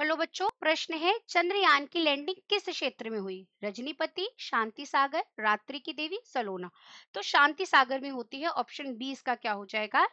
hello बच्चों प्रश्न है चंद्रयान की लैंडिंग किस क्षेत्र में हुई रजनीपति शांति सागर रात्रि की देवी सलोना तो शांति सागर में होती है ऑप्शन बी इसका क्या हो जाएगा